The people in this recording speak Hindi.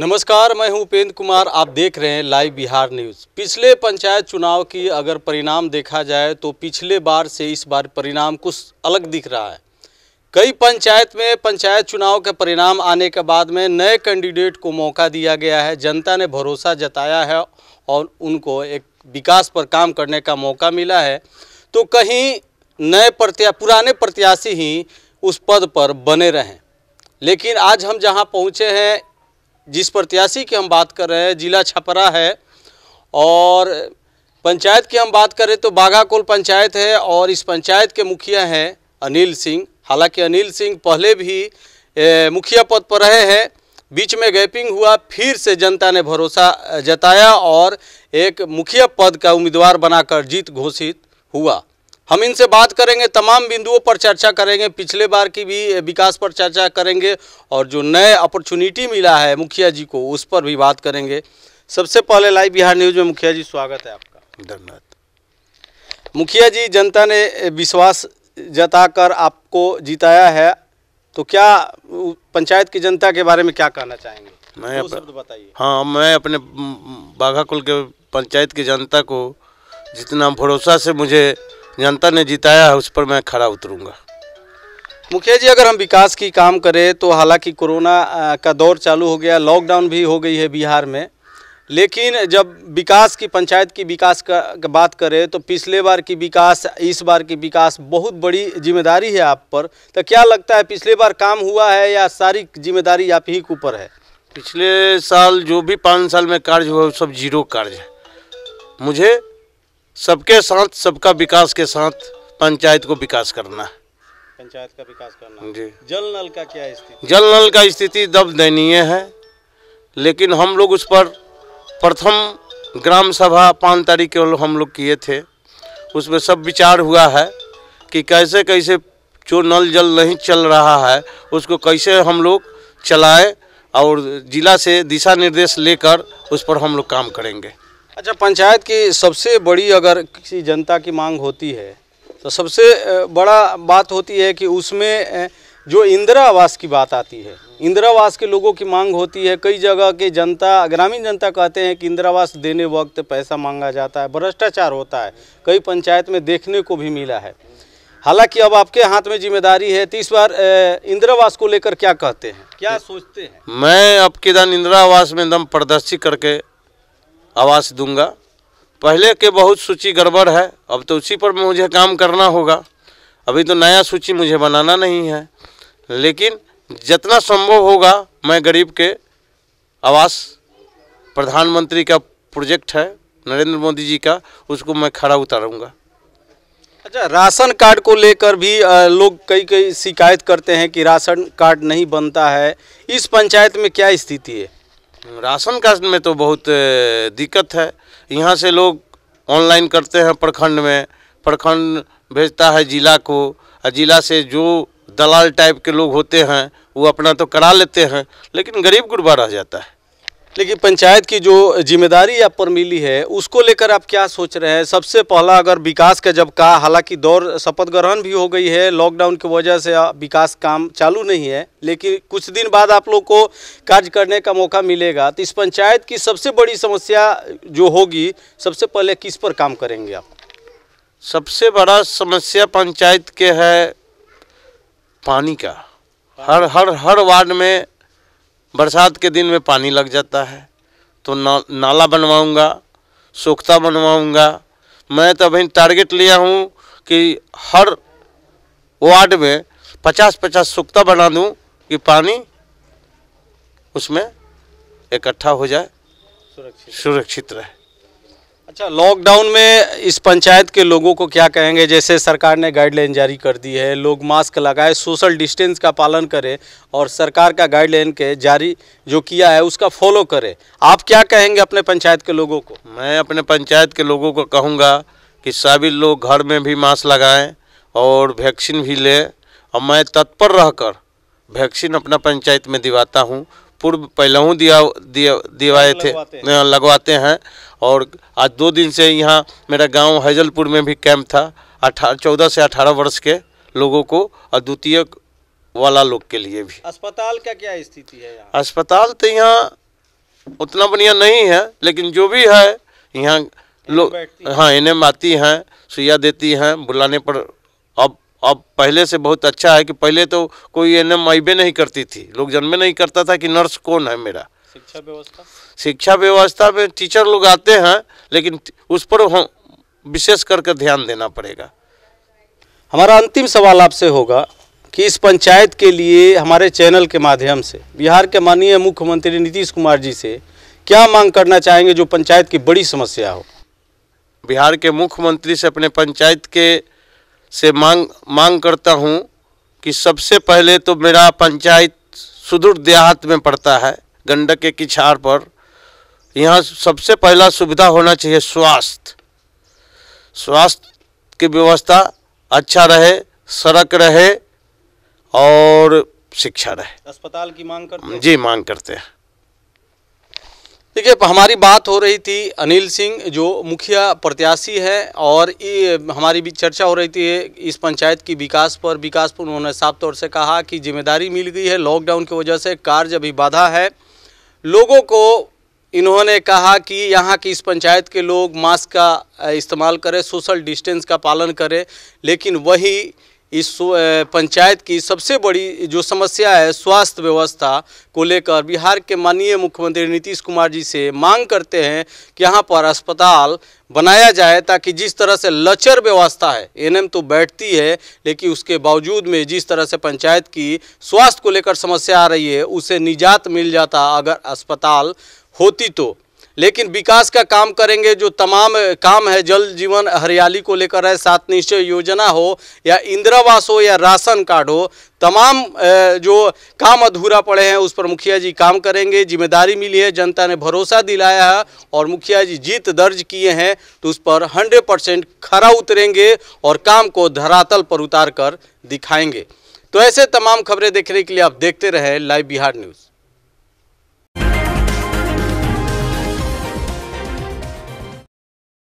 नमस्कार मैं हूं उपेंद्र कुमार आप देख रहे हैं लाइव बिहार न्यूज़ पिछले पंचायत चुनाव की अगर परिणाम देखा जाए तो पिछले बार से इस बार परिणाम कुछ अलग दिख रहा है कई पंचायत में पंचायत चुनाव के परिणाम आने के बाद में नए कैंडिडेट को मौका दिया गया है जनता ने भरोसा जताया है और उनको एक विकास पर काम करने का मौका मिला है तो कहीं नए प्रत्या पुराने प्रत्याशी ही उस पद पर बने रहें लेकिन आज हम जहाँ पहुँचे हैं जिस प्रत्याशी की हम बात कर रहे हैं जिला छपरा है और पंचायत की हम बात करें तो बाघाकोल पंचायत है और इस पंचायत के मुखिया हैं अनिल सिंह हालांकि अनिल सिंह पहले भी मुखिया पद पर रहे हैं बीच में गैपिंग हुआ फिर से जनता ने भरोसा जताया और एक मुखिया पद का उम्मीदवार बनाकर जीत घोषित हुआ हम इनसे बात करेंगे तमाम बिंदुओं पर चर्चा करेंगे पिछले बार की भी विकास पर चर्चा करेंगे और जो नए अपॉर्चुनिटी मिला है मुखिया जी को उस पर भी बात करेंगे सबसे पहले लाइव बिहार न्यूज़ में मुखिया जी स्वागत है आपका धन्यवाद मुखिया जी जनता ने विश्वास जताकर आपको जिताया है तो क्या पंचायत की जनता के बारे में क्या कहना चाहेंगे मैं बताइए हाँ मैं अपने बाघा कुल के पंचायत की जनता को जितना भरोसा से मुझे जनता ने जिताया है उस पर मैं खड़ा उतरूंगा मुखिया जी अगर हम विकास की काम करें तो हालांकि कोरोना का दौर चालू हो गया लॉकडाउन भी हो गई है बिहार में लेकिन जब विकास की पंचायत की विकास का बात करें तो पिछले बार की विकास इस बार की विकास बहुत बड़ी जिम्मेदारी है आप पर तो क्या लगता है पिछले बार काम हुआ है या सारी जिम्मेदारी आप ही के ऊपर है पिछले साल जो भी पाँच साल में कार्य हुआ सब जीरो कार्य है मुझे सबके साथ सबका विकास के साथ पंचायत को विकास करना है पंचायत का विकास करना जी जल नल का क्या स्थिति जल नल का स्थिति दब दयनीय है लेकिन हम लोग उस पर प्रथम ग्राम सभा पाँच तारीख के हम लोग किए थे उसमें सब विचार हुआ है कि कैसे कैसे जो नल जल नहीं चल रहा है उसको कैसे हम लोग चलाएँ और ज़िला से दिशा निर्देश लेकर उस पर हम लोग काम करेंगे अच्छा पंचायत की सबसे बड़ी अगर किसी जनता की मांग होती है तो सबसे बड़ा बात होती है कि उसमें जो इंदिरा आवास की बात आती है इंदिरा आवास के लोगों की मांग होती है कई जगह के जनता ग्रामीण जनता कहते हैं कि इंदिरा आवास देने वक्त पैसा मांगा जाता है भ्रष्टाचार होता है कई पंचायत में देखने को भी मिला है हालांकि अब आपके हाथ में जिम्मेदारी है तो इस बार आवास को लेकर क्या कहते हैं क्या सोचते हैं मैं अब के इंदिरा आवास में एकदम प्रदर्शी करके आवास दूंगा पहले के बहुत सूची गड़बड़ है अब तो उसी पर मुझे काम करना होगा अभी तो नया सूची मुझे बनाना नहीं है लेकिन जितना संभव होगा मैं गरीब के आवास प्रधानमंत्री का प्रोजेक्ट है नरेंद्र मोदी जी का उसको मैं खड़ा उतारूंगा अच्छा राशन कार्ड को लेकर भी लोग कई कई शिकायत करते हैं कि राशन कार्ड नहीं बनता है इस पंचायत में क्या स्थिति है राशन का में तो बहुत दिक्कत है यहाँ से लोग ऑनलाइन करते हैं प्रखंड में प्रखंड भेजता है जिला को और जिला से जो दलाल टाइप के लोग होते हैं वो अपना तो करा लेते हैं लेकिन गरीब गुरबा रह जाता है लेकिन पंचायत की जो जिम्मेदारी आप पर मिली है उसको लेकर आप क्या सोच रहे हैं सबसे पहला अगर विकास का जब कहा हालांकि दौर शपथ ग्रहण भी हो गई है लॉकडाउन की वजह से विकास काम चालू नहीं है लेकिन कुछ दिन बाद आप लोग को कार्य करने का मौका मिलेगा तो इस पंचायत की सबसे बड़ी समस्या जो होगी सबसे पहले किस पर काम करेंगे आप सबसे बड़ा समस्या पंचायत के है पानी का हर हर हर वार्ड में बरसात के दिन में पानी लग जाता है तो ना, नाला बनवाऊंगा सोखता बनवाऊंगा मैं तो अभी टारगेट लिया हूँ कि हर वार्ड में पचास पचास सोखता बना दूँ कि पानी उसमें इकट्ठा हो जाए सुरक्षित सुरक्षित रहे अच्छा लॉकडाउन में इस पंचायत के लोगों को क्या कहेंगे जैसे सरकार ने गाइडलाइन जारी कर दी है लोग मास्क लगाए सोशल डिस्टेंस का पालन करें और सरकार का गाइडलाइन के जारी जो किया है उसका फॉलो करें आप क्या कहेंगे अपने पंचायत के लोगों को मैं अपने पंचायत के लोगों को कहूँगा कि सभी लोग घर में भी मास्क लगाएँ और वैक्सीन भी लें और मैं तत्पर रहकर वैक्सीन अपना पंचायत में दिवाता हूँ पूर्व पहले ही दिया दिवाए थे लगवाते हैं और आज दो दिन से यहाँ मेरा गांव हैजलपुर में भी कैंप था अठारह चौदह से अठारह वर्ष के लोगों को अद्वितीय वाला लोग के लिए भी अस्पताल का क्या स्थिति है अस्पताल तो यहाँ उतना बढ़िया नहीं है लेकिन जो भी है यहाँ लोग हाँ इन्हें आती हैं सुइया देती हैं बुलाने पर अब पहले से बहुत अच्छा है कि पहले तो कोई एन एम बे नहीं करती थी लोग जन्मे नहीं करता था कि नर्स कौन है मेरा शिक्षा व्यवस्था शिक्षा व्यवस्था में टीचर लोग आते हैं लेकिन उस पर हम विशेष करके ध्यान देना पड़ेगा हमारा अंतिम सवाल आपसे होगा कि इस पंचायत के लिए हमारे चैनल के माध्यम से बिहार के माननीय मुख्यमंत्री नीतीश कुमार जी से क्या मांग करना चाहेंगे जो पंचायत की बड़ी समस्या हो बिहार के मुख्यमंत्री से अपने पंचायत के से मांग मांग करता हूँ कि सबसे पहले तो मेरा पंचायत सुदूर देहात में पड़ता है गंडक के किछार पर यहाँ सबसे पहला सुविधा होना चाहिए स्वास्थ्य स्वास्थ्य की व्यवस्था अच्छा रहे सड़क रहे और शिक्षा रहे अस्पताल की मांग करते हैं जी मांग करते हैं देखिए हमारी बात हो रही थी अनिल सिंह जो मुखिया प्रत्याशी है और ये हमारी भी चर्चा हो रही थी इस पंचायत की विकास पर विकास पर उन्होंने साफ तौर से कहा कि जिम्मेदारी मिल गई है लॉकडाउन की वजह से कार्य अभी बाधा है लोगों को इन्होंने कहा कि यहाँ की इस पंचायत के लोग मास्क का इस्तेमाल करें सोशल डिस्टेंस का पालन करें लेकिन वही इस पंचायत की सबसे बड़ी जो समस्या है स्वास्थ्य व्यवस्था को लेकर बिहार के माननीय मुख्यमंत्री नीतीश कुमार जी से मांग करते हैं कि यहाँ पर अस्पताल बनाया जाए ताकि जिस तरह से लचर व्यवस्था है एनएम तो बैठती है लेकिन उसके बावजूद में जिस तरह से पंचायत की स्वास्थ्य को लेकर समस्या आ रही है उसे निजात मिल जाता अगर अस्पताल होती तो लेकिन विकास का काम करेंगे जो तमाम काम है जल जीवन हरियाली को लेकर है सात निश्चय योजना हो या इंदिरावास हो या राशन कार्ड हो तमाम जो काम अधूरा पड़े हैं उस पर मुखिया जी काम करेंगे जिम्मेदारी मिली है जनता ने भरोसा दिलाया है और मुखिया जी जीत दर्ज किए हैं तो उस पर 100 परसेंट खरा उतरेंगे और काम को धरातल पर उतार कर दिखाएंगे तो ऐसे तमाम खबरें देखने के लिए आप देखते रहें लाइव बिहार न्यूज़